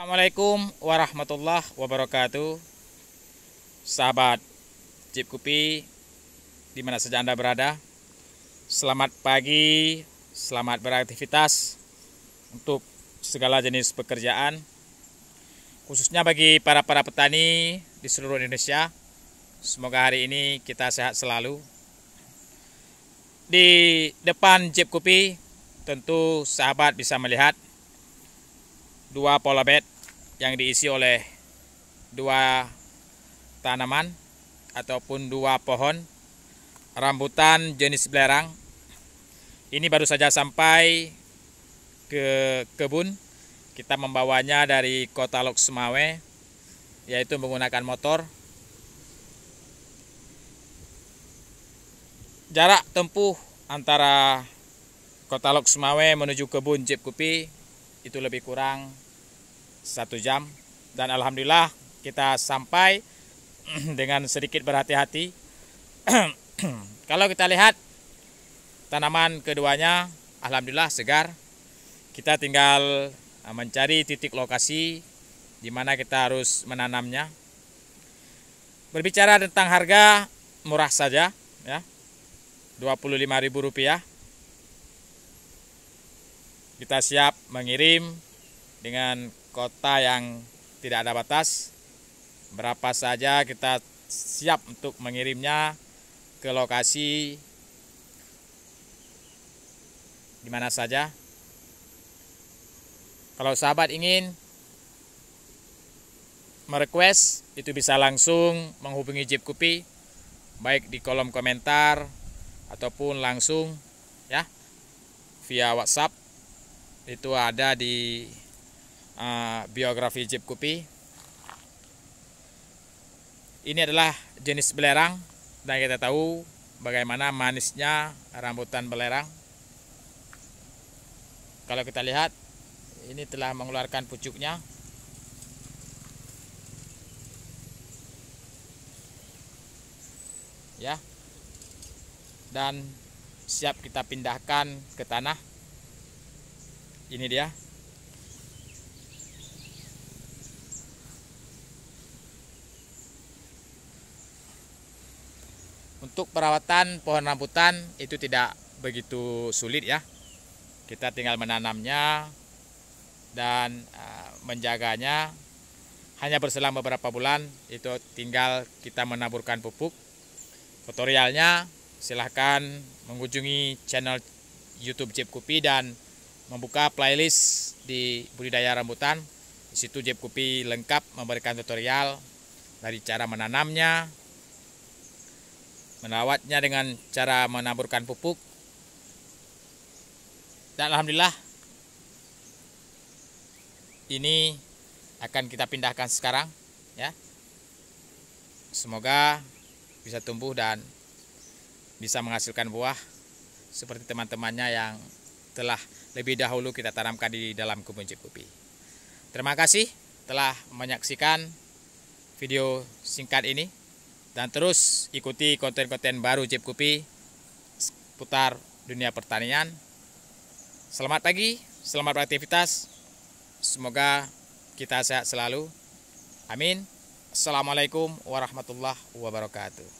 Assalamualaikum warahmatullahi wabarakatuh Sahabat Jeep Kupi dimana saja Anda berada Selamat pagi, selamat beraktivitas Untuk segala jenis pekerjaan Khususnya bagi para-para petani di seluruh Indonesia Semoga hari ini kita sehat selalu Di depan Jeep Kupi tentu sahabat bisa melihat dua pola bed yang diisi oleh dua tanaman ataupun dua pohon rambutan jenis belerang. Ini baru saja sampai ke kebun. Kita membawanya dari kota Lok Sumawe yaitu menggunakan motor. Jarak tempuh antara kota Lok Sumawe menuju kebun Jeep Kupi itu lebih kurang satu jam dan alhamdulillah kita sampai dengan sedikit berhati-hati kalau kita lihat tanaman keduanya alhamdulillah segar kita tinggal eh, mencari titik lokasi di mana kita harus menanamnya berbicara tentang harga murah saja ya Rp25.000 kita siap mengirim dengan kota yang tidak ada batas. Berapa saja kita siap untuk mengirimnya ke lokasi di mana saja. Kalau sahabat ingin merequest itu bisa langsung menghubungi Jeep Kupi baik di kolom komentar ataupun langsung ya via WhatsApp itu ada di uh, biografi Jeep Kupi. Ini adalah jenis belerang dan kita tahu bagaimana manisnya rambutan belerang. Kalau kita lihat ini telah mengeluarkan pucuknya. Ya. Dan siap kita pindahkan ke tanah ini dia untuk perawatan pohon rambutan itu tidak begitu sulit ya kita tinggal menanamnya dan eh, menjaganya hanya berselang beberapa bulan itu tinggal kita menaburkan pupuk tutorialnya silahkan mengunjungi channel YouTube Cip Kupi dan membuka playlist di budidaya rambutan. Di situ Jeep Kupi lengkap memberikan tutorial dari cara menanamnya, merawatnya dengan cara menaburkan pupuk. Dan alhamdulillah ini akan kita pindahkan sekarang ya. Semoga bisa tumbuh dan bisa menghasilkan buah seperti teman-temannya yang telah lebih dahulu kita tanamkan di dalam kebun kopi. Terima kasih telah menyaksikan video singkat ini dan terus ikuti konten-konten baru Jeep Kopi seputar dunia pertanian. Selamat pagi, selamat beraktivitas. Semoga kita sehat selalu. Amin. Assalamualaikum warahmatullahi wabarakatuh.